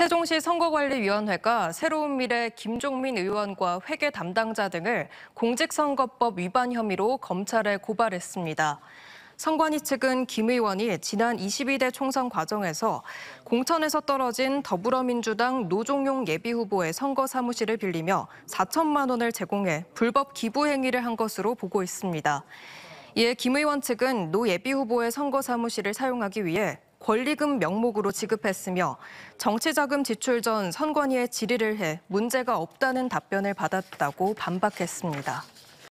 세종시 선거관리위원회가 새로운 미래 김종민 의원과 회계 담당자 등을 공직선거법 위반 혐의로 검찰에 고발했습니다. 선관위 측은 김 의원이 지난 22대 총선 과정에서 공천에서 떨어진 더불어민주당 노종용 예비후보의 선거 사무실을 빌리며 4천만 원을 제공해 불법 기부 행위를 한 것으로 보고 있습니다. 이에 김 의원 측은 노 예비 후보의 선거 사무실을 사용하기 위해 권리금 명목으로 지급했으며 정치자금 지출 전 선관위에 질의를 해 문제가 없다는 답변을 받았다고 반박했습니다.